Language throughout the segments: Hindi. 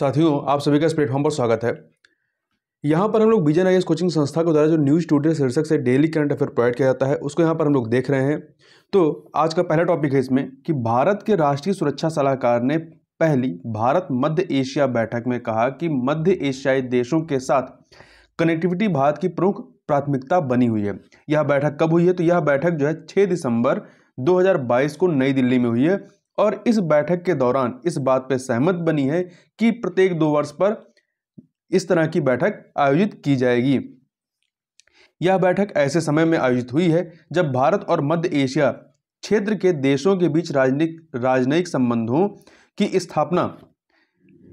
साथियों आप सभी का इस प्लेटफॉर्म पर स्वागत है यहाँ पर हम लोग विजय आई कोचिंग संस्था के द्वारा जो न्यूज टूडे शीर्षक से डेली करंट अफेयर प्रोवाइड किया जाता है उसको यहाँ पर हम लोग देख रहे हैं तो आज का पहला टॉपिक है इसमें कि भारत के राष्ट्रीय सुरक्षा सलाहकार ने पहली भारत मध्य एशिया बैठक में कहा कि मध्य एशियाई देशों के साथ कनेक्टिविटी भारत की प्रमुख प्राथमिकता बनी हुई है यह बैठक कब हुई है तो यह बैठक जो है छः दिसंबर 2022 को नई दिल्ली में हुई है और इस बैठक के दौरान इस बात पर सहमत बनी है कि प्रत्येक दो वर्ष पर इस तरह की बैठक आयोजित की जाएगी यह बैठक ऐसे समय में आयोजित हुई है जब भारत और मध्य एशिया क्षेत्र के देशों के बीच राजनीतिक राजनयिक संबंधों की स्थापना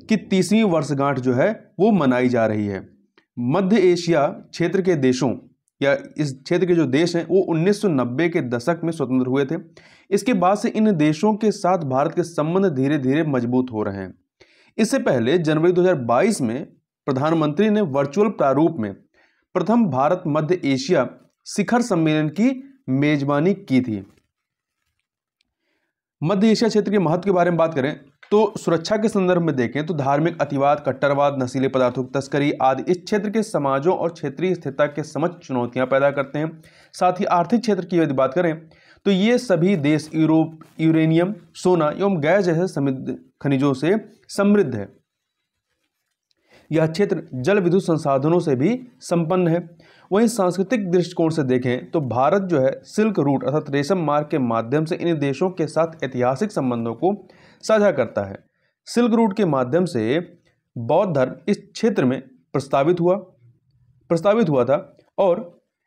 की तीसवीं वर्षगांठ जो है वो मनाई जा रही है मध्य एशिया क्षेत्र के देशों या इस क्षेत्र के जो देश हैं वो 1990 के दशक में स्वतंत्र हुए थे इसके बाद से इन देशों के साथ भारत के संबंध धीरे धीरे मजबूत हो रहे हैं इससे पहले जनवरी 2022 में प्रधानमंत्री ने वर्चुअल प्रारूप में प्रथम भारत मध्य एशिया शिखर सम्मेलन की मेजबानी की थी मध्य एशिया क्षेत्र के महत्व के बारे में बात करें तो सुरक्षा के संदर्भ में देखें तो धार्मिक अतिवाद कट्टरवाद नशीले पदार्थों की तस्करी आदि इस क्षेत्र के समाजों और क्षेत्रीय स्थिरता के समक्ष चुनौतियां पैदा करते हैं साथ ही आर्थिक क्षेत्र की यदि बात करें तो ये सभी देश यूरोप यूरेनियम सोना एवं गैस जैसे समृद्ध खनिजों से समृद्ध है यह क्षेत्र जल विद्युत संसाधनों से भी संपन्न है वहीं सांस्कृतिक दृष्टिकोण से देखें तो भारत जो है सिल्क रूट अर्थात रेशम मार्ग के माध्यम से इन देशों के साथ ऐतिहासिक संबंधों को साझा करता है सिल्क रूट के माध्यम से बौद्ध धर्म इस क्षेत्र में प्रस्तावित हुआ प्रस्तावित हुआ था और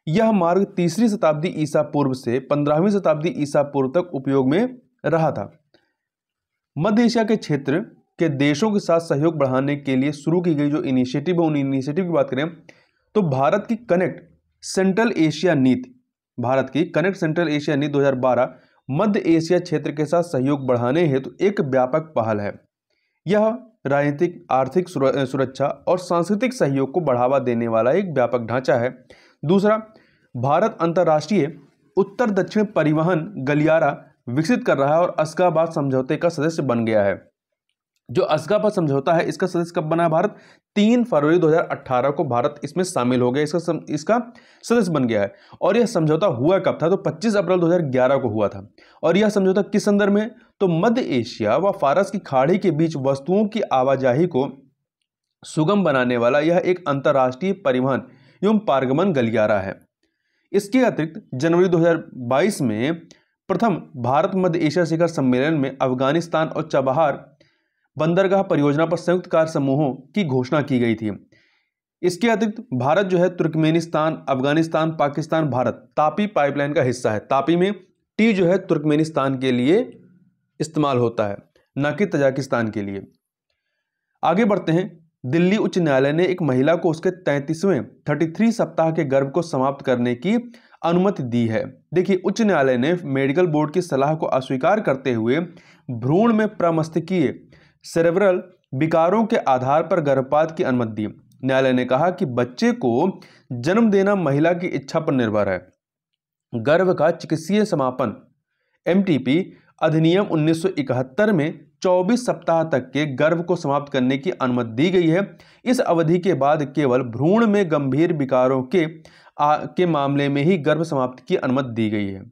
यह मार्ग तीसरी शताब्दी ईसा पूर्व से पंद्रहवीं शताब्दी ईसा पूर्व तक उपयोग में रहा था मध्य एशिया के क्षेत्र के देशों के साथ सहयोग बढ़ाने के लिए शुरू की गई जो इनिशिएटिव है उन इनिशिएटिव की बात करें तो भारत की कनेक्ट सेंट्रल एशिया नीति भारत की कनेक्ट सेंट्रल एशिया नीति 2012 मध्य एशिया क्षेत्र के साथ सहयोग बढ़ाने हेतु तो एक व्यापक पहल है यह राजनीतिक आर्थिक सुरक्षा और सांस्कृतिक सहयोग को बढ़ावा देने वाला एक व्यापक ढांचा है दूसरा भारत अंतर्राष्ट्रीय उत्तर दक्षिण परिवहन गलियारा विकसित कर रहा है और असगाबाद समझौते का सदस्य बन गया है जो असगापा समझौता है इसका सदस्य कब बना भारत तीन फरवरी 2018 को भारत इसमें शामिल हो गया इसका सम, इसका सदस्य बन गया है और यह समझौता हुआ कब था तो 25 अप्रैल 2011 को हुआ था और यह समझौता किस संदर्भ में तो मध्य एशिया व फारस की खाड़ी के बीच वस्तुओं की आवाजाही को सुगम बनाने वाला यह एक अंतर्राष्ट्रीय परिवहन एवं पारगमन गलियारा है इसके अतिरिक्त जनवरी दो में प्रथम भारत मध्य एशिया शिखर सम्मेलन में अफगानिस्तान और चबहार बंदरगाह परियोजना पर संयुक्त कार्य समूहों की घोषणा की गई थी इसके अतिरिक्त भारत जो है Turkmenistan Afghanistan Pakistan Bharat TAPI pipeline का हिस्सा है तापी में टी जो है तुर्कमेनिस्तान के लिए इस्तेमाल होता है न कि तजाकिस्तान के लिए आगे बढ़ते हैं दिल्ली उच्च न्यायालय ने एक महिला को उसके तैंतीसवें थर्टी थ्री सप्ताह के गर्भ को समाप्त करने की अनुमति दी है देखिए उच्च न्यायालय ने मेडिकल बोर्ड की सलाह को अस्वीकार करते हुए भ्रूण में प्रमस्तिकीय सेरेब्रल विकारों के आधार पर गर्भपात की अनुमति दी न्यायालय ने कहा कि बच्चे को जन्म देना महिला की इच्छा पर निर्भर है गर्भ का चिकित्सीय समापन एम अधिनियम 1971 में 24 सप्ताह तक के गर्भ को समाप्त करने की अनुमति दी गई है इस अवधि के बाद केवल भ्रूण में गंभीर विकारों के आ, के मामले में ही गर्भ समाप्त की अनुमति दी गई है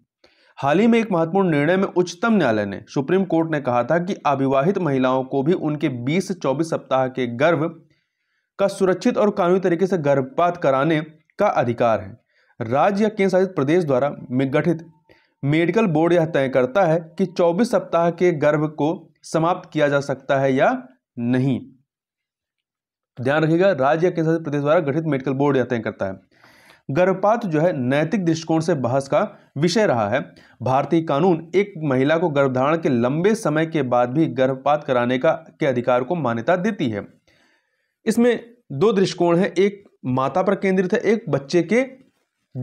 हाल ही में एक महत्वपूर्ण निर्णय में उच्चतम न्यायालय ने सुप्रीम कोर्ट ने कहा था कि अविवाहित महिलाओं को भी उनके 20 चौबीस 24 सप्ताह के गर्भ का सुरक्षित और कानूनी तरीके से गर्भपात कराने का अधिकार है राज्य या केंद्र शासित प्रदेश द्वारा गठित मेडिकल बोर्ड यह तय करता है कि 24 सप्ताह के गर्भ को समाप्त किया जा सकता है या नहीं ध्यान रखिएगा राज्य या केंद्र शासित प्रदेश द्वारा गठित मेडिकल बोर्ड यह तय करता है गर्भपात जो है नैतिक दृष्टिकोण से बहस का विषय रहा है भारतीय कानून एक महिला को गर्भधारण के लंबे समय के बाद भी गर्भपात कराने का के अधिकार को मान्यता देती है इसमें दो दृष्टिकोण है एक माता पर केंद्रित है एक बच्चे के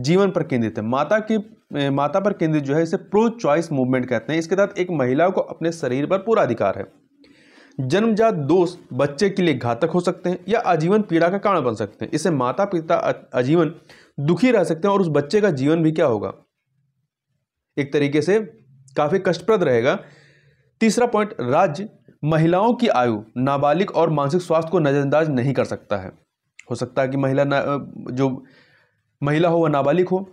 जीवन पर केंद्रित है माता के माता पर केंद्रित जो है इसे प्रो चॉइस मूवमेंट कहते हैं इसके तहत एक महिला को अपने शरीर पर पूरा अधिकार है जन्मजात दोष बच्चे के लिए घातक हो सकते हैं या आजीवन पीड़ा का कारण बन सकते हैं इसे माता पिता आजीवन दुखी रह सकते हैं और उस बच्चे का जीवन भी क्या होगा एक तरीके से काफ़ी कष्टप्रद रहेगा तीसरा पॉइंट राज्य महिलाओं की आयु नाबालिग और मानसिक स्वास्थ्य को नज़रअंदाज नहीं कर सकता है हो सकता है कि महिला ना जो महिला हो वह नाबालिग हो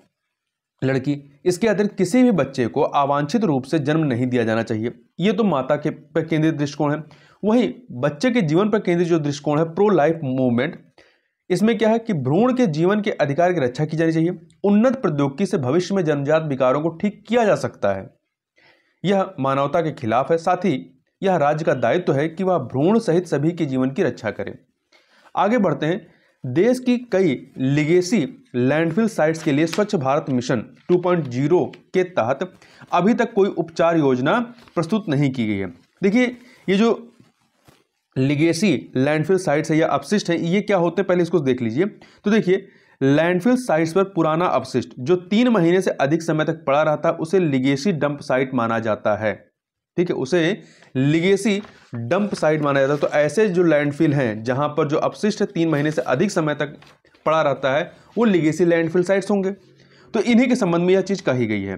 लड़की इसके अतिरिक्त किसी भी बच्चे को अवांछित रूप से जन्म नहीं दिया जाना चाहिए यह तो माता के पर केंद्रित दृष्टिकोण है वहीं बच्चे के जीवन पर केंद्रित जो दृष्टिकोण है प्रो लाइफ मूवमेंट इसमें क्या है कि भ्रूण के जीवन के अधिकार की रक्षा की जानी चाहिए उन्नत प्रौद्योगिकी से भविष्य में जन्मजात विकारों को ठीक किया जा सकता है यह मानवता के खिलाफ है साथ ही यह राज्य का दायित्व तो है कि वह भ्रूण सहित सभी के जीवन की रक्षा करे आगे बढ़ते हैं देश की कई लिगेसी लैंडफिल साइट्स के लिए स्वच्छ भारत मिशन 2.0 के तहत अभी तक कोई उपचार योजना प्रस्तुत नहीं की गई है देखिए ये जो लिगेसी लैंडफिल साइट्स है या अपशिष्ट है ये क्या होते हैं पहले इसको देख लीजिए तो देखिए लैंडफिल साइट्स पर पुराना अपशिष्ट जो तीन महीने से अधिक समय तक पड़ा रहता है उसे लिगेसी डंप साइट माना जाता है ठीक है उसे लिगेसी डंप साइट माना जाता है तो ऐसे जो लैंडफिल हैं जहां पर जो अपशिष्ट तीन महीने से अधिक समय तक पड़ा रहता है वो लिगेसी लैंडफिल साइट्स होंगे तो इन्हीं के संबंध में यह चीज़ कही गई है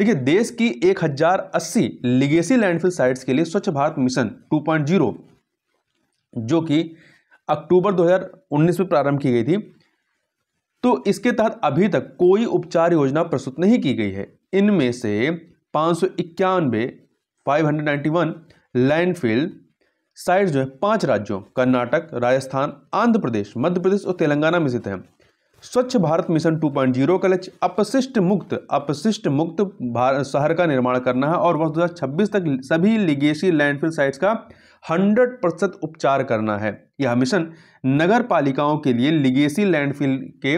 देखिए देश की 1080 लिगेसी लैंडफिल साइट्स के लिए स्वच्छ भारत मिशन 2.0 जो कि अक्टूबर 2019 में प्रारंभ की गई थी तो इसके तहत अभी तक कोई उपचार योजना प्रस्तुत नहीं की गई है इनमें से पाँच सौ इक्यानवे five hundred ninety one landfill sites जो है पांच राज्यों कर्नाटक राजस्थान आंध्र प्रदेश मध्य प्रदेश और तेलंगाना में स्थित हैं स्वच्छ भारत मिशन 2.0 का लक्ष्य अपशिष्ट मुक्त अपशिष्ट मुक्त शहर का निर्माण करना है और वर्ष दो तक सभी लिगेसी लैंडफिल साइट्स का 100 प्रतिशत उपचार करना है यह मिशन नगर पालिकाओं के लिए लिगेसी लैंडफिल के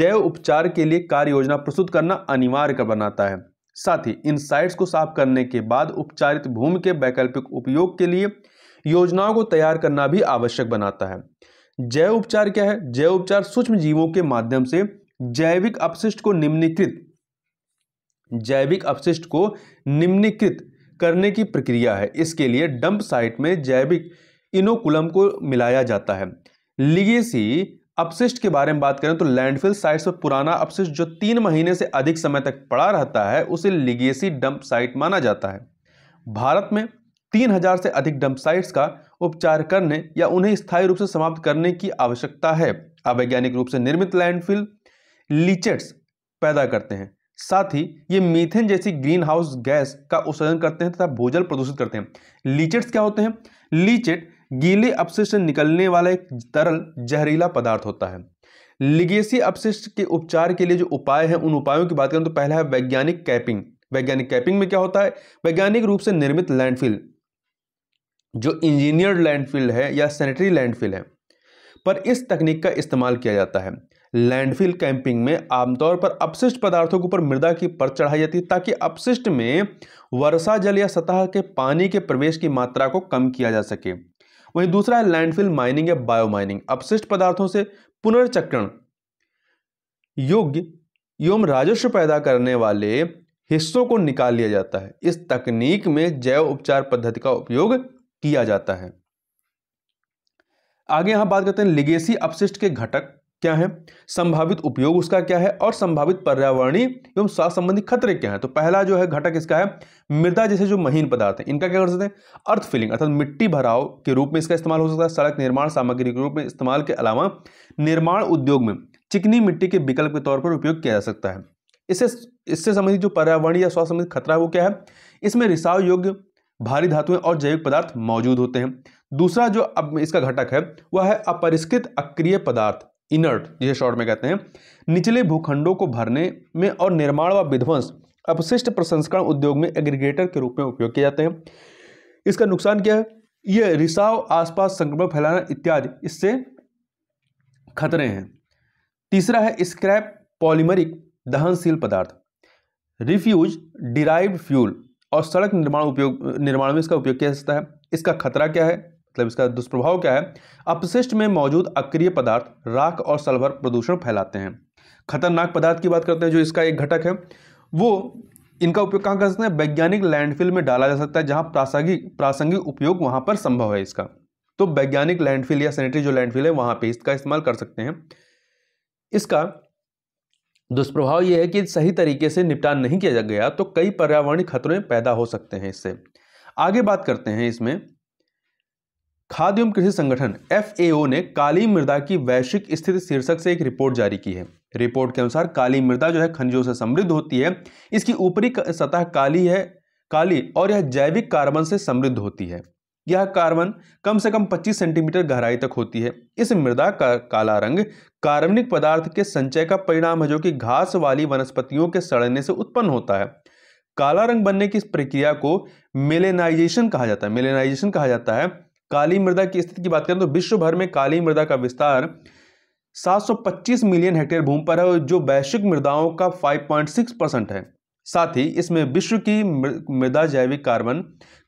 जैव उपचार के लिए कार्य योजना प्रस्तुत करना अनिवार्य कर बनाता है साथ ही इन साइट्स को साफ करने के बाद उपचारित भूमि के वैकल्पिक उपयोग के लिए योजनाओं को तैयार करना भी आवश्यक बनाता है जैव उपचार क्या है जैव उपचार सूक्ष्म जीवों के माध्यम से जैविक अपशिष्ट को निम्नकृत जैविक अपशिष्ट को निम्नीकृत करने की प्रक्रिया है इसके लिए डंप साइट में जैविक इनोकुलम को मिलाया जाता है लिगेसी अपशिष्ट के बारे में बात करें तो लैंडफिल साइट्स पर पुराना अपशिष्ट जो तीन महीने से अधिक समय तक पड़ा रहता है उसे लिगेसी डंप साइट माना जाता है भारत में तीन हजार से अधिक डंप साइट्स का उपचार करने या उन्हें स्थायी रूप से समाप्त करने की आवश्यकता है अवैज्ञानिक रूप से निर्मित लैंडफिल लीचेट्स पैदा करते हैं साथ ही ये मीथेन जैसी ग्रीन हाउस गैस का उत्सर्जन करते हैं तथा भूजल प्रदूषित करते हैं लीचेट्स क्या होते हैं लीचेट गीले अपशिष्ट निकलने वाला एक तरल जहरीला पदार्थ होता है लिगेसी अपशिष्ट के उपचार के लिए जो उपाय हैं उन उपायों की बात करें तो पहला है वैज्ञानिक कैपिंग वैज्ञानिक कैपिंग में क्या होता है वैज्ञानिक रूप से निर्मित लैंडफिल जो इंजीनियर्ड लैंडफिल है या सैनिटरी लैंडफिल है पर इस तकनीक का इस्तेमाल किया जाता है लैंडफिल कैंपिंग में आमतौर पर अपशिष्ट पदार्थों के ऊपर मृदा की पर चढ़ाई जाती है ताकि अपशिष्ट में वर्षा जल या सतह के पानी के प्रवेश की मात्रा को कम किया जा सके वहीं दूसरा है लैंडफिल माइनिंग या बायो माइनिंग अपशिष्ट पदार्थों से पुनर्चक्रण योग्य एवं राजस्व पैदा करने वाले हिस्सों को निकाल लिया जाता है इस तकनीक में जैव उपचार पद्धति का उपयोग किया जाता है आगे यहां बात करते हैं लिगेसी अपशिष्ट के घटक क्या है संभावित उपयोग उसका क्या है और संभावित पर्यावरणीय एवं स्वास्थ्य संबंधी खतरे क्या है तो पहला जो है घटक इसका है मृदा जैसे जो महीन पदार्थ है इनका क्या कर सकते हैं अर्थ फिलिंग अर्थात मिट्टी भराव के रूप में इसका इस्तेमाल हो सकता है सड़क निर्माण सामग्री के रूप में इस्तेमाल के अलावा निर्माण उद्योग में चिकनी मिट्टी के विकल्प के तौर पर उपयोग किया जा सकता है इससे इससे संबंधित जो पर्यावरणीय या स्वास्थ्य संबंधित खतरा है वो क्या है इसमें रिसाव योग्य भारी धातुएं और जैविक पदार्थ मौजूद होते हैं दूसरा जो अब इसका घटक है वह है अपरिष्कृत अक्रिय पदार्थ इनर्ट जिसे शॉर्ट में कहते हैं निचले भूखंडों को भरने में और निर्माण व विध्वंस अपशिष्ट प्रसंस्करण उद्योग में एग्रीगेटर के रूप में उपयोग किए जाते हैं इसका नुकसान क्या है ये रिसाव आसपास संक्रमण फैलाना इत्यादि इससे खतरे हैं तीसरा है स्क्रैप पॉलीमरिक दहनशील पदार्थ रिफ्यूज डिराइव फ्यूल और सड़क निर्माण उपयोग निर्माण में इसका उपयोग किया जाता सकता है इसका खतरा क्या है मतलब इसका दुष्प्रभाव क्या है अपशिष्ट में मौजूद अक्रिय पदार्थ राख और सल्वर प्रदूषण फैलाते हैं खतरनाक पदार्थ की बात करते हैं जो इसका एक घटक है वो इनका उपयोग कहाँ कर सकते हैं वैज्ञानिक लैंडफिल में डाला जा सकता है जहाँ प्रासंगिक प्रासंगिक उपयोग वहाँ पर संभव है इसका तो वैज्ञानिक लैंडफिल या सैनिटरी जो लैंडफिल है वहाँ पे इसका इस्तेमाल कर सकते हैं इसका दुष्प्रभाव ये है कि सही तरीके से निपटान नहीं किया गया तो कई पर्यावरणीय खतरे पैदा हो सकते हैं इससे आगे बात करते हैं इसमें खाद्य एवं कृषि संगठन एफ ने काली मृदा की वैश्विक स्थिति शीर्षक से एक रिपोर्ट जारी की है रिपोर्ट के अनुसार काली मृदा जो है खनिजों से समृद्ध होती है इसकी ऊपरी सतह काली है काली और यह जैविक कार्बन से समृद्ध होती है यह कार्बन कम से कम 25 सेंटीमीटर गहराई तक होती है इस मृदा का काला रंग कार्बनिक पदार्थ के संचय का परिणाम है जो कि घास वाली वनस्पतियों के सड़ने से उत्पन्न होता है काला रंग बनने की इस प्रक्रिया को मेलेनाइजेशन कहा जाता है मेलेनाइजेशन कहा जाता है काली मृदा की स्थिति की बात करें तो विश्व भर में काली मृदा का विस्तार 725 मिलियन हेक्टेयर भूमि पर है जो वैश्विक मृदाओं का 5.6 परसेंट है साथ ही इसमें विश्व की मृदा जैविक कार्बन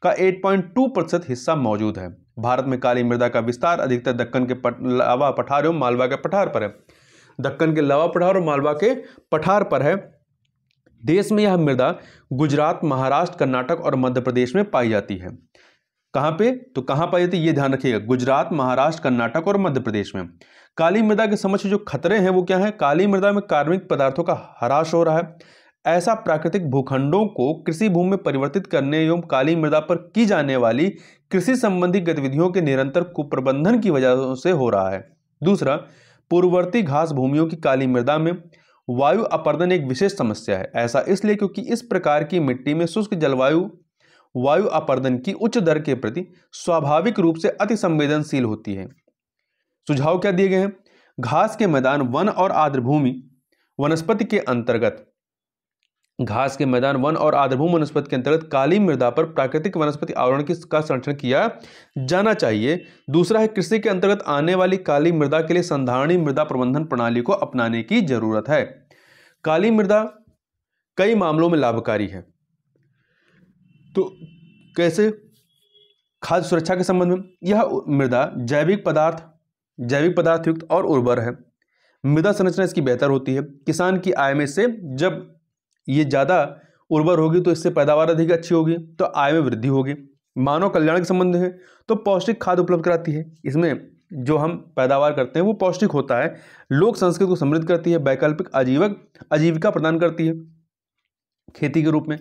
का 8.2 प्रतिशत हिस्सा मौजूद है भारत में काली मृदा का विस्तार अधिकतर दक्कन के पट, लावा पठार एवं मालवा के पठार पर है दक्कन के लावा पठार और मालवा के पठार पर है देश में यह मृदा गुजरात महाराष्ट्र कर्नाटक और मध्य प्रदेश में पाई जाती है कहाँ पे तो कहाँ पाई जाती है ये ध्यान रखिएगा गुजरात महाराष्ट्र कर्नाटक और मध्य प्रदेश में काली मृदा के समक्ष जो खतरे हैं वो क्या है काली मृदा में कार्बनिक पदार्थों का हराश हो रहा है ऐसा प्राकृतिक भूखंडों को कृषि भूमि में परिवर्तित करने एवं काली मृदा पर की जाने वाली कृषि संबंधी गतिविधियों के निरंतर कुप्रबंधन की वजह से हो रहा है दूसरा पूर्ववर्ती घास भूमियों की काली मृदा में वायु अपर्दन एक विशेष समस्या है ऐसा इसलिए क्योंकि इस प्रकार की मिट्टी में शुष्क जलवायु वायु अपर्दन की उच्च दर के प्रति स्वाभाविक रूप से अति संवेदनशील होती है सुझाव क्या दिए गए हैं घास के मैदान वन और आर्द्र भूमि वनस्पति के अंतर्गत घास के मैदान वन और आर्द्रभूमि वनस्पति के अंतर्गत काली मृदा पर प्राकृतिक वनस्पति आवरण की का संरक्षण किया जाना चाहिए दूसरा है कृषि के अंतर्गत आने वाली काली मृदा के लिए संधारणी मृदा प्रबंधन प्रणाली को अपनाने की जरूरत है काली मृदा कई मामलों में लाभकारी है तो कैसे खाद्य सुरक्षा के संबंध में यह मृदा जैविक पदार्थ जैविक पदार्थ युक्त और उर्वर है मृदा संरचना इसकी बेहतर होती है किसान की आय में से जब ये ज़्यादा उर्वर होगी तो इससे पैदावार अधिक अच्छी होगी तो आय में वृद्धि होगी मानव कल्याण के संबंध है तो पौष्टिक खाद उपलब्ध कराती है इसमें जो हम पैदावार करते हैं वो पौष्टिक होता है लोक संस्कृति को समृद्ध करती है वैकल्पिक आजीवक आजीविका प्रदान करती है खेती के रूप में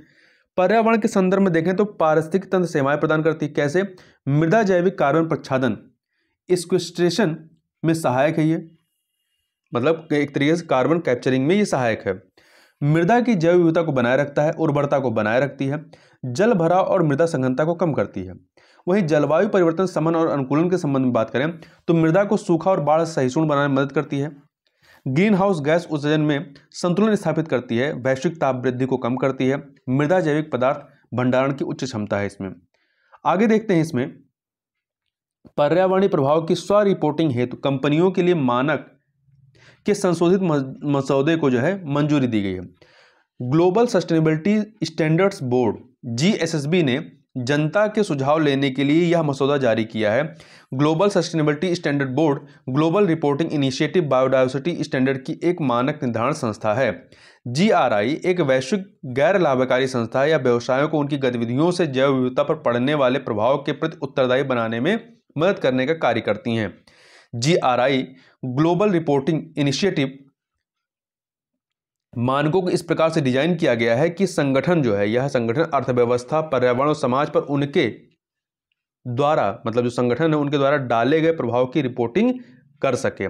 पर्यावरण के संदर्भ में देखें तो पारिस्थितिक तंत्र सेवाएं प्रदान करती है कैसे मृदा जैविक कार्बन प्रच्छादन स्क्विस्ट्रेशन में सहायक है ये मतलब एक तरीके से कार्बन कैप्चरिंग में ये सहायक है मृदा की जैव विविधता को बनाए रखता है उर्वरता को बनाए रखती है जल भराव और मृदा संघनता को कम करती है वहीं जलवायु परिवर्तन समन और अनुकूलन के संबंध में बात करें तो मृदा को सूखा और बाढ़ सहिष्णु बनाने में मदद करती है ग्रीन हाउस गैस उत्सर्जन में संतुलन स्थापित करती है वैश्विक ताप वृद्धि को कम करती है मृदा जैविक पदार्थ भंडारण की उच्च क्षमता है इसमें आगे देखते हैं इसमें पर्यावरणीय प्रभाव की स्व रिपोर्टिंग हेतु कंपनियों के लिए मानक के संशोधित मसौदे को जो है मंजूरी दी गई है ग्लोबल सस्टेनेबिलिटी स्टैंडर्ड्स बोर्ड जी ने जनता के सुझाव लेने के लिए यह मसौदा जारी किया है global sustainability standard board global reporting initiative biodiversity standard की एक मानक निर्धारण संस्था है जीआरआई एक वैश्विक गैर लाभकारी संस्था है या व्यवसायों को उनकी गतिविधियों से जैव विविधता पर पड़ने वाले प्रभाव के प्रति उत्तरदायी बनाने में मदद करने का कार्य करती हैं जी ग्लोबल रिपोर्टिंग इनिशिएटिव मानकों को इस प्रकार से डिजाइन किया गया है कि संगठन जो है यह संगठन अर्थव्यवस्था पर्यावरण और समाज पर उनके द्वारा मतलब जो संगठन है उनके द्वारा डाले गए प्रभाव की रिपोर्टिंग कर सके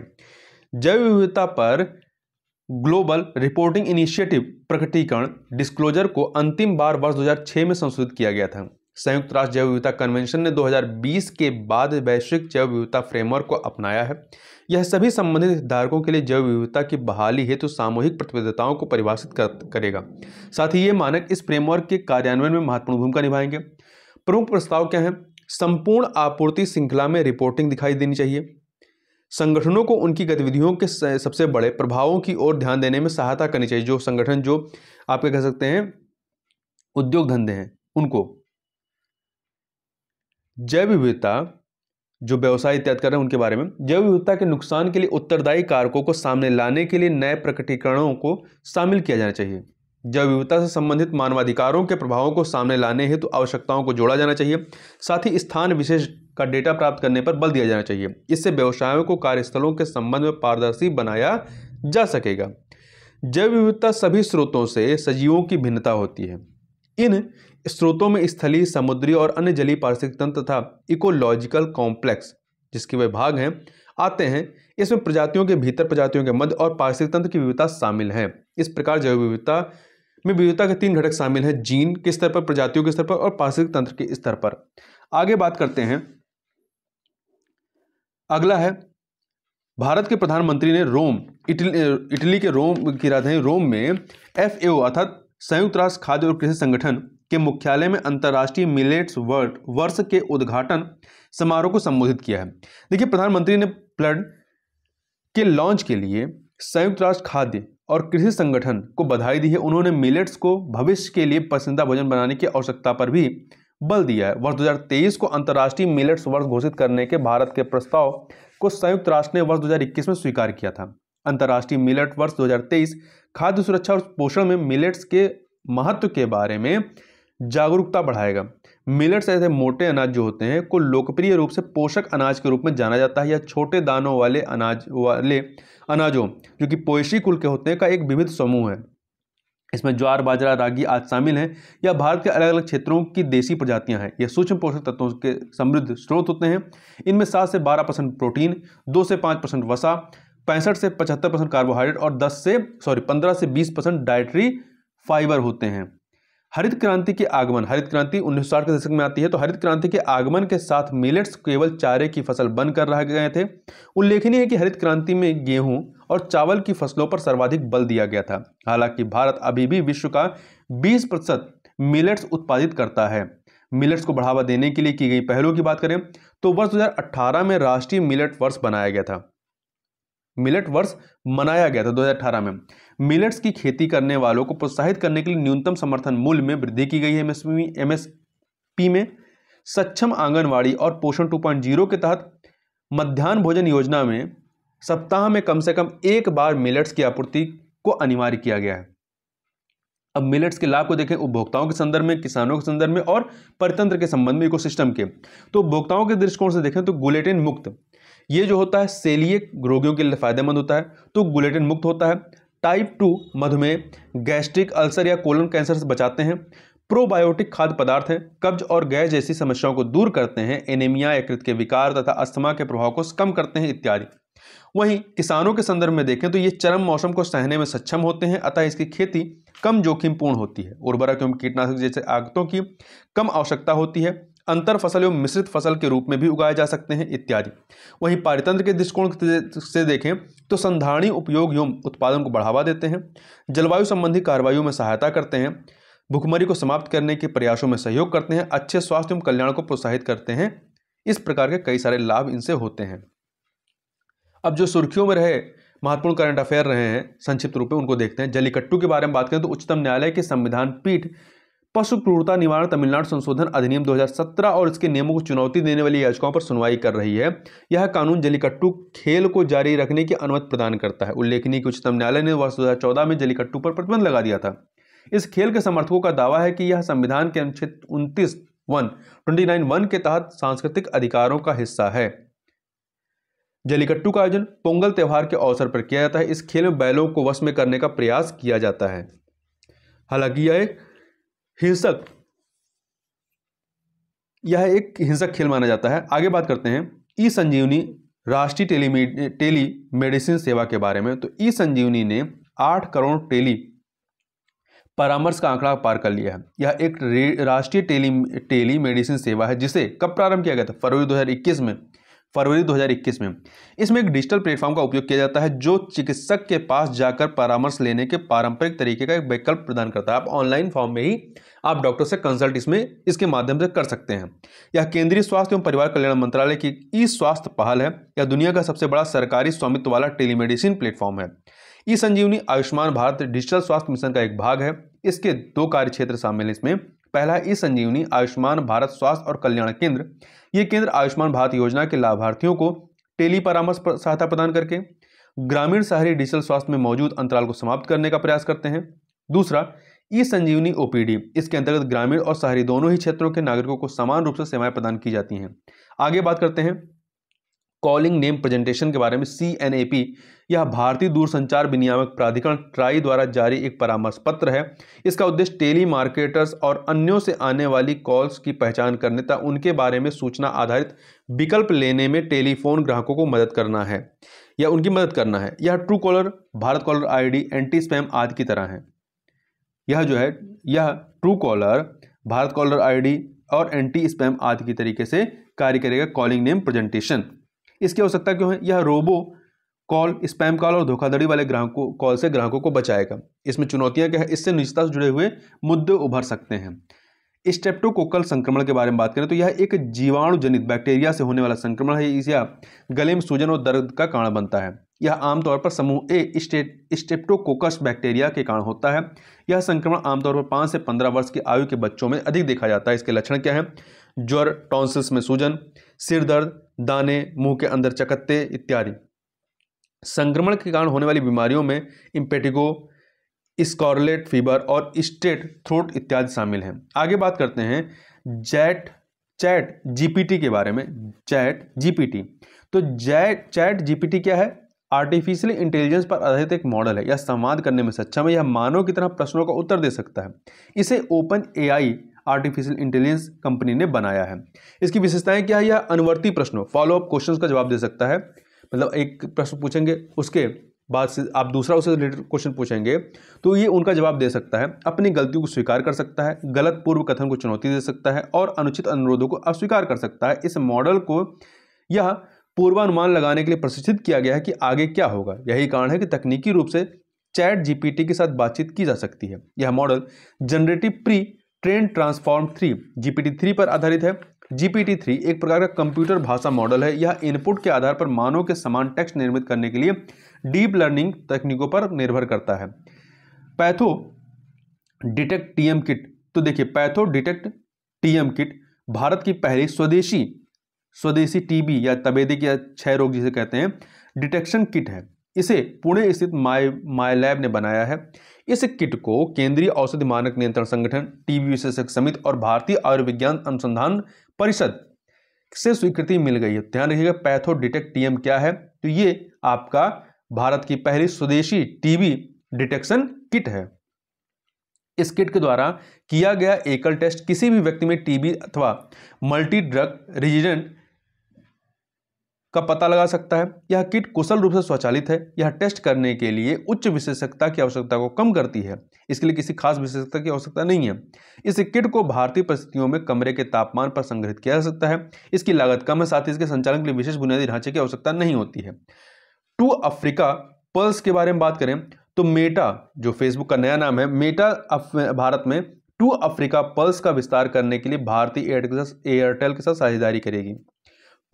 जैव विविधता पर ग्लोबल रिपोर्टिंग इनिशिएटिव प्रकटीकरण डिस्क्लोजर को अंतिम बार वर्ष 2006 में संशोधित किया गया था संयुक्त राष्ट्र जैव विविधता कन्वेंशन ने 2020 के बाद वैश्विक जैव विविधता फ्रेमवर्क को अपनाया है यह सभी संबंधित हितधारकों के लिए जैव विविधता की बहाली हेतु तो सामूहिक प्रतिबद्धताओं को परिभाषित कर, करेगा साथ ही ये मानक इस फ्रेमवर्क के कार्यान्वयन में महत्वपूर्ण भूमिका निभाएंगे प्रमुख प्रस्ताव क्या हैं संपूर्ण आपूर्ति श्रृंखला में रिपोर्टिंग दिखाई देनी चाहिए संगठनों को उनकी गतिविधियों के सबसे बड़े प्रभावों की ओर ध्यान देने में सहायता करनी चाहिए जो संगठन जो आपके कह सकते हैं उद्योग धंधे हैं उनको जैव विविधता जो व्यवसाय इत्यादि कर रहे हैं उनके बारे में जैव विविधता के नुकसान के लिए उत्तरदायी कारकों को सामने लाने के लिए नए प्रकटीकरणों को शामिल किया जाना चाहिए जैव विविधता से संबंधित मानवाधिकारों के प्रभावों को सामने लाने हेतु तो आवश्यकताओं को जोड़ा जाना चाहिए साथ ही स्थान विशेष का डेटा प्राप्त करने पर बल दिया जाना चाहिए इससे व्यवसायों को कार्यस्थलों के संबंध में पारदर्शी बनाया जा सकेगा जैव विविधता सभी स्रोतों से सजीवों की भिन्नता होती है इन स्रोतों में स्थलीय समुद्री और अन्य जलीय पारिस्थितिक तंत्र तथा इकोलॉजिकल कॉम्प्लेक्स जिसके वे भाग हैं आते हैं इसमें प्रजातियों के भीतर प्रजातियों के मध्य और पारिस्थितिक तंत्र की विविधता शामिल है इस प्रकार जैव विविधता में विविधता के तीन घटक शामिल हैं जीन के स्तर पर प्रजातियों के स्तर पर और पारिस्थितिक तंत्र के स्तर पर आगे बात करते हैं अगला है भारत के प्रधानमंत्री ने रोम इटली इटली के रोम की राजधानी रोम में एफ अर्थात संयुक्त राष्ट्र खाद्य और कृषि संगठन के मुख्यालय में अंतर्राष्ट्रीय मिलेट्स वर्ल्ड वर्ष के उद्घाटन समारोह को संबोधित किया है देखिए प्रधानमंत्री ने प्लड के लॉन्च के लिए संयुक्त राष्ट्र खाद्य और कृषि संगठन को बधाई दी है उन्होंने मिलेट्स को भविष्य के लिए पसंदीदा भोजन बनाने की आवश्यकता पर भी बल दिया है वर्ष 2023 को अंतर्राष्ट्रीय मिलेट्स वर्ष घोषित करने के भारत के प्रस्ताव को संयुक्त राष्ट्र ने वर्ष 2021 में स्वीकार किया था अंतर्राष्ट्रीय मिलेट वर्ष खाद्य सुरक्षा और पोषण में मिलेट्स के महत्व के बारे में जागरूकता बढ़ाएगा मिलेट्स ऐसे मोटे अनाज जो होते हैं को लोकप्रिय रूप से पोषक अनाज के रूप में जाना जाता है या छोटे दानों वाले अनाज वाले अनाजों जो कि पोएशी कुल के होते हैं का एक विविध समूह है इसमें ज्वार बाजरा रागी आज शामिल हैं या भारत के अलग अलग क्षेत्रों की देसी प्रजातियां हैं यह सूक्ष्म पोषक तत्वों के समृद्ध स्रोत होते हैं इनमें सात से बारह परसेंट प्रोटीन दो से पाँच परसेंट वसा पैंसठ से पचहत्तर परसेंट कार्बोहाइड्रेट और दस से सॉरी पंद्रह से बीस परसेंट डायट्री फाइबर होते हैं हरित क्रांति के आगमन हरित क्रांति उन्नीस के दशक में आती है तो हरित क्रांति के आगमन के साथ मिलेट्स केवल चारे की फसल बंद कर रह गए थे उल्लेखनीय है कि हरित क्रांति में गेहूं और चावल की फसलों पर सर्वाधिक बल दिया गया था हालांकि भारत अभी भी विश्व का 20 प्रतिशत मिलेट्स उत्पादित करता है मिलेट्स को बढ़ावा देने के लिए की गई पहलों की बात करें तो वर्ष दो में राष्ट्रीय मिलेट वर्ष बनाया गया था मिलेट वर्ष मनाया गया था 2018 में मिलेट्स की खेती करने वालों को प्रोत्साहित करने के लिए न्यूनतम समर्थन मूल्य में वृद्धि की गई है एमएसपी एमएसपी में सक्षम आंगनवाड़ी और पोषण 2.0 के तहत मध्यान्ह भोजन योजना में सप्ताह में कम से कम एक बार मिलेट्स की आपूर्ति को अनिवार्य किया गया है अब मिलेट्स के लाभ को देखें उपभोक्ताओं के संदर्भ में किसानों के संदर्भ में और परितंत्र के संबंध में इकोसिस्टम के तो उपभोक्ताओं के दृष्टिकोण से देखें तो गुलेटिन मुक्त ये जो होता है सेलियक रोगियों के लिए फायदेमंद होता है तो गुलेटिन मुक्त होता है टाइप टू मधुमेह गैस्ट्रिक अल्सर या कोलन कैंसर से बचाते हैं प्रोबायोटिक खाद्य पदार्थ हैं कब्ज और गैस जैसी समस्याओं को दूर करते हैं एनीमिया यकृत के विकार तथा अस्थमा के प्रभाव को कम करते हैं इत्यादि वहीं किसानों के संदर्भ में देखें तो ये चरम मौसम को सहने में सक्षम होते हैं अतः इसकी खेती कम जोखिमपूर्ण होती है उर्वरक एवं कीटनाशक जैसे आगतों की कम आवश्यकता होती है अंतर फसल एवं मिश्रित फसल के रूप में भी उगाए जा सकते हैं इत्यादि वहीं पारितंत्र के दृष्टिकोण से देखें तो संधारणी उपयोग एवं उत्पादन को बढ़ावा देते हैं जलवायु संबंधी कार्रवाइयों में सहायता करते हैं भुखमरी को समाप्त करने के प्रयासों में सहयोग करते हैं अच्छे स्वास्थ्य एवं कल्याण को प्रोत्साहित करते हैं इस प्रकार के कई सारे लाभ इनसे होते हैं अब जो सुर्खियों में रहे महत्वपूर्ण करंट अफेयर रहे हैं संक्षिप्त रूप में उनको देखते हैं जलीकट्टू के बारे में बात करें तो उच्चतम न्यायालय की संविधान पीठ पशु क्रूरता निवारण तमिलनाडु संशोधन अधिनियम 2017 और इसके नियमों को चुनौती देने वाली याचिकाओं पर सुनवाई कर रही है यह कानून जलीकट्टू खेल को जारी रखने की अनुमति प्रदान करता है उल्लेखनीय कि उच्चतम न्यायालय ने वर्ष 2014 में जलीकट्टू पर प्रतिबंध लगा दिया था इस खेल के समर्थकों का दावा है कि यह संविधान के अनुच्छेद उनतीस वन ट्वेंटी नाइन वन के तहत सांस्कृतिक अधिकारों का हिस्सा है जलीकट्टू का आयोजन पोंगल त्यौहार के अवसर पर किया जाता है इस खेल में बैलों को वश में करने का प्रयास किया जाता है हालांकि यह एक हिंसक यह एक हिंसक खेल माना जाता है आगे बात करते हैं ई संजीवनी राष्ट्रीय टेली टेली मेडिसिन सेवा के बारे में तो ई संजीवनी ने आठ करोड़ टेली परामर्श का आंकड़ा पार कर लिया है यह एक राष्ट्रीय टेली टेली मेडिसिन सेवा है जिसे कब प्रारंभ किया गया था फरवरी 2021 में फरवरी 2021 में इसमें एक डिजिटल प्लेटफॉर्म का उपयोग किया जाता है जो चिकित्सक के पास जाकर परामर्श लेने के पारंपरिक तरीके का एक विकल्प प्रदान करता है आप ऑनलाइन फॉर्म में ही आप डॉक्टर से कंसल्ट इसमें इसके माध्यम से कर सकते हैं यह केंद्रीय स्वास्थ्य एवं परिवार कल्याण मंत्रालय की ई स्वास्थ्य पहल है यह दुनिया का सबसे बड़ा सरकारी स्वामित्व वाला टेलीमेडिसिन प्लेटफॉर्म है ई संजीवनी आयुष्मान भारत डिजिटल स्वास्थ्य मिशन का एक भाग है इसके दो कार्य क्षेत्र शामिल हैं इसमें पहला ई संजीवनी आयुष्मान भारत स्वास्थ्य और कल्याण केंद्र ये केंद्र आयुष्मान भारत योजना के लाभार्थियों को टेली परामर्श सहायता प्रदान करके ग्रामीण शहरी डिजिटल स्वास्थ्य में मौजूद अंतराल को समाप्त करने का प्रयास करते हैं दूसरा ई संजीवनी ओपीडी इसके अंतर्गत ग्रामीण और शहरी दोनों ही क्षेत्रों के नागरिकों को समान रूप से सेवाएं प्रदान की जाती हैं आगे बात करते हैं कॉलिंग नेम प्रेजेंटेशन के बारे में सी एन ए पी यह भारतीय दूरसंचार विनियामक प्राधिकरण ट्राई द्वारा जारी एक परामर्श पत्र है इसका उद्देश्य टेली मार्केटर्स और अन्यों से आने वाली कॉल्स की पहचान करने तथा उनके बारे में सूचना आधारित विकल्प लेने में टेलीफोन ग्राहकों को मदद करना है या उनकी मदद करना है यह Truecaller Bharat caller ID anti spam आदि की तरह है यह जो है यह Truecaller Bharat caller ID और एंटी स्पैम आदि की तरीके से कार्य करेगा कॉलिंग नेम प्रेजेंटेशन इसकी आवश्यकता क्यों है यह रोबो कॉल स्पैम कॉल और धोखाधड़ी वाले ग्राहकों कॉल से ग्राहकों को बचाएगा इसमें चुनौतियां क्या है इससे निजता से जुड़े हुए मुद्दे उभर सकते हैं स्टेप्टोकोकल संक्रमण के बारे में बात करें तो यह एक जीवाणु जनित बैक्टीरिया से होने वाला संक्रमण है इस गले में सूजन और दर्द का कारण बनता है यह आमतौर पर समूह ए स्टेप्टोकोकस बैक्टीरिया के कारण होता है यह संक्रमण आमतौर पर पाँच से पंद्रह वर्ष की आयु के बच्चों में अधिक देखा जाता है इसके लक्षण क्या है ज्वर टॉन्सिल्स में सूजन सिर दर्द दाने मुंह के अंदर चकत्ते इत्यादि संक्रमण के कारण होने वाली बीमारियों में इम्पेटिगो स्कॉर्लेट फीवर और स्टेट थ्रोट इत्यादि शामिल हैं आगे बात करते हैं जैट चैट जीपीटी के बारे में चैट जीपीटी तो जैट चैट जीपीटी क्या है आर्टिफिशियल इंटेलिजेंस पर आधारित एक मॉडल है यह संवाद करने में सक्षम है यह मानव की तरह प्रश्नों का उत्तर दे सकता है इसे open AI artificial intelligence company ने बनाया है इसकी विशेषताएं क्या है यह अनुवर्ती प्रश्नों फॉलो अप क्वेश्चन का जवाब दे सकता है मतलब एक प्रश्न पूछेंगे उसके बाद से आप दूसरा उससे रिलेटेड क्वेश्चन पूछेंगे तो ये उनका जवाब दे सकता है अपनी गलतियों को स्वीकार कर सकता है गलत पूर्व कथन को चुनौती दे सकता है और अनुचित अनुरोधों को अस्वीकार कर सकता है इस मॉडल को यह पूर्वानुमान लगाने के लिए प्रशिक्षित किया गया है कि आगे क्या होगा यही कारण है कि तकनीकी रूप से चैट जीपीटी के साथ बातचीत की जा सकती है यह model generative pre trained transform three GPT three पर आधारित है जीपीटी थ्री एक प्रकार का कंप्यूटर भाषा मॉडल है यह इनपुट के आधार पर मानव के समान टेक्स्ट निर्मित करने के लिए डीप लर्निंग तकनीकों पर निर्भर करता है पैथो डिटेक्ट टीएम किट तो देखिए PathoDetect TM kit Bharat की पहली स्वदेशी स्वदेशी टीबी या तबेदी या क्षय रोग जिसे कहते हैं डिटेक्शन किट है इसे पुणे स्थित माई माई लैब ने बनाया है इस किट को केंद्रीय औषधि मानक नियंत्रण संगठन टीबी विशेषज्ञ समिति और भारतीय आयुर्विज्ञान अनुसंधान परिषद से स्वीकृति मिल गई है ध्यान रखिएगा पैथो डिटेक्ट टीएम क्या है तो ये आपका भारत की पहली स्वदेशी टीबी डिटेक्शन किट है इस किट के द्वारा किया गया एकल टेस्ट किसी भी व्यक्ति में टीबी अथवा मल्टी ड्रग रिजिडेंट का पता लगा सकता है यह किट कुशल रूप से स्वचालित है यह टेस्ट करने के लिए उच्च विशेषज्ञता की आवश्यकता को कम करती है इसके लिए किसी खास विशेषज्ञता की आवश्यकता नहीं है इस किट को भारतीय परिस्थितियों में कमरे के तापमान पर संग्रहित किया जा सकता है इसकी लागत कम है साथ ही इसके संचालन के लिए विशेष बुनियादी ढांचे की आवश्यकता नहीं होती है टू अफ्रीका पल्स के बारे में बात करें तो मेटा जो फेसबुक का नया नाम है मेटा भारत में टू अफ्रीका पल्स का विस्तार करने के लिए भारतीय एयरटेल के साथ साझेदारी करेगी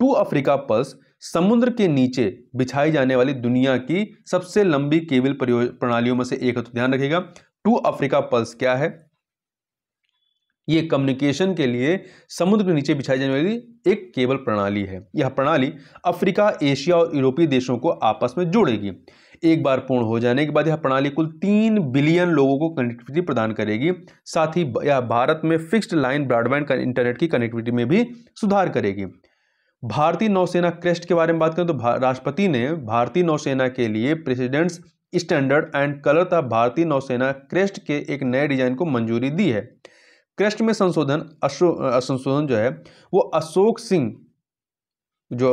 टू अफ्रीका पल्स समुद्र के नीचे बिछाई जाने वाली दुनिया की सबसे लंबी केबल प्रणालियों में से एक है तो ध्यान रखिएगा टू अफ्रीका पल्स क्या है ये कम्युनिकेशन के लिए समुद्र के नीचे बिछाई जाने वाली एक केबल प्रणाली है यह प्रणाली अफ्रीका एशिया और यूरोपीय देशों को आपस में जोड़ेगी एक बार पूर्ण हो जाने के बाद यह प्रणाली कुल तीन बिलियन लोगों को कनेक्टिविटी प्रदान करेगी साथ ही यह भारत में फिक्स्ड लाइन ब्रॉडबैंड इंटरनेट की कनेक्टिविटी में भी सुधार करेगी भारतीय नौसेना क्रेस्ट के बारे में बात करें तो राष्ट्रपति ने भारतीय नौसेना के लिए प्रेसिडेंट्स स्टैंडर्ड एंड कलर तथा भारतीय नौसेना क्रेस्ट के एक नए डिजाइन को मंजूरी दी है क्रेस्ट में संशोधन संशोधन जो है वो अशोक सिंह जो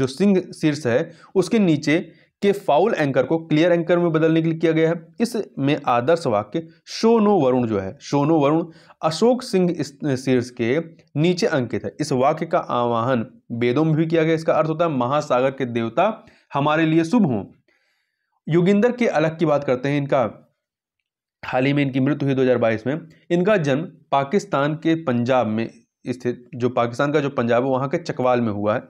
जो सिंह शीर्ष है उसके नीचे के फाउल एंकर को क्लियर एंकर में बदलने के लिए किया गया है इसमें आदर्श वाक्य शोनो वरुण जो है शोनो वरुण अशोक सिंह शीर्ष के नीचे अंकित है इस वाक्य का आवाहन वेदों में भी किया गया इसका अर्थ होता है महासागर के देवता हमारे लिए शुभ हों योगिंदर के अलग की बात करते हैं इनका हाल ही में इनकी मृत्यु हुई 2022 में इनका जन्म पाकिस्तान के पंजाब में स्थित जो पाकिस्तान का जो पंजाब है वहाँ के चकवाल में हुआ है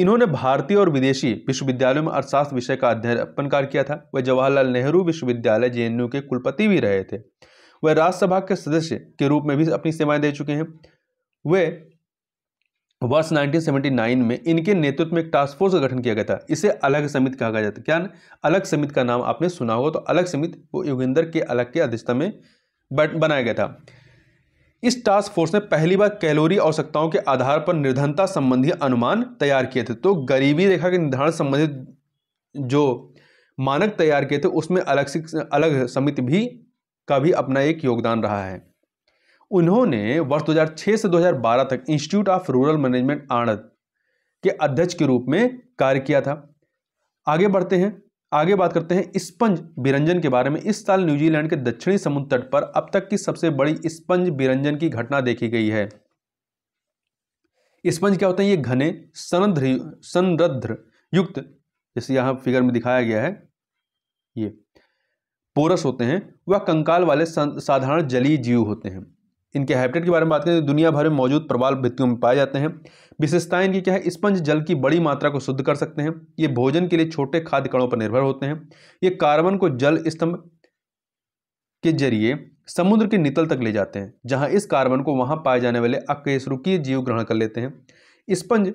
इन्होंने भारतीय और विदेशी विश्वविद्यालयों में अर्थशास्त्र विषय का अध्ययन कार्य किया था वह जवाहरलाल नेहरू विश्वविद्यालय जे के कुलपति भी रहे थे वह राज्यसभा के सदस्य के रूप में भी अपनी सेवाएं दे चुके हैं वे वर्ष 1979 में इनके नेतृत्व में एक टास्क फोर्स का गठन किया गया था इसे अलग समिति कहा गया था क्या अलग समिति का नाम आपने सुना होगा तो अलग समिति वो योगेंद्र के अलग के अध्यक्षता में बनाया गया था इस टास्क फोर्स ने पहली बार कैलोरी आवश्यकताओं के आधार पर निर्धनता संबंधी अनुमान तैयार किए थे तो गरीबी रेखा के निर्धारण संबंधित जो मानक तैयार किए थे उसमें अलग से अलग समिति भी का भी अपना एक योगदान रहा है उन्होंने वर्ष 2006 से 2012 तक institute of rural management Anand के अध्यक्ष के रूप में कार्य किया था आगे बढ़ते हैं आगे बात करते हैं स्पंज बिरंजन के बारे में इस साल न्यूजीलैंड के दक्षिणी समुद्र तट पर अब तक की सबसे बड़ी स्पंज बिरंजन की घटना देखी गई है स्पंज क्या होते हैं ये घने सनद्र सनरद्र युक्त जैसे यहां फिगर में दिखाया गया है ये पोरस होते हैं वह कंकाल वाले साधारण जलीय जीव होते हैं इनके हैबिटेट के बारे में बात करें तो दुनिया भर में मौजूद प्रवाल भित्तियों में पाए जाते हैं विशेषताएं इनकी क्या है स्पंज जल की बड़ी मात्रा को शुद्ध कर सकते हैं ये भोजन के लिए छोटे खाद्य कणों पर निर्भर होते हैं ये कार्बन को जल स्तंभ के जरिए समुद्र के नितल तक ले जाते हैं जहाँ इस कार्बन को वहाँ पाए जाने वाले अकेशरुकीय जीव ग्रहण कर लेते हैं स्पंज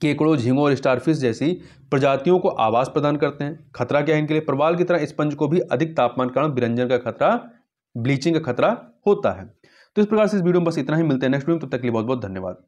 केकड़ों झींगों और स्टारफिश जैसी प्रजातियों को आवास प्रदान करते हैं खतरा क्या है इनके लिए प्रवाल की तरह स्पंज को भी अधिक तापमान कारण बिरंजन का खतरा ब्लीचिंग का खतरा होता है तो इस प्रकार से इस वीडियो में बस इतना ही मिलते हैं नेक्स्ट वीडियो में तब तो तक के लिए बहुत बहुत धन्यवाद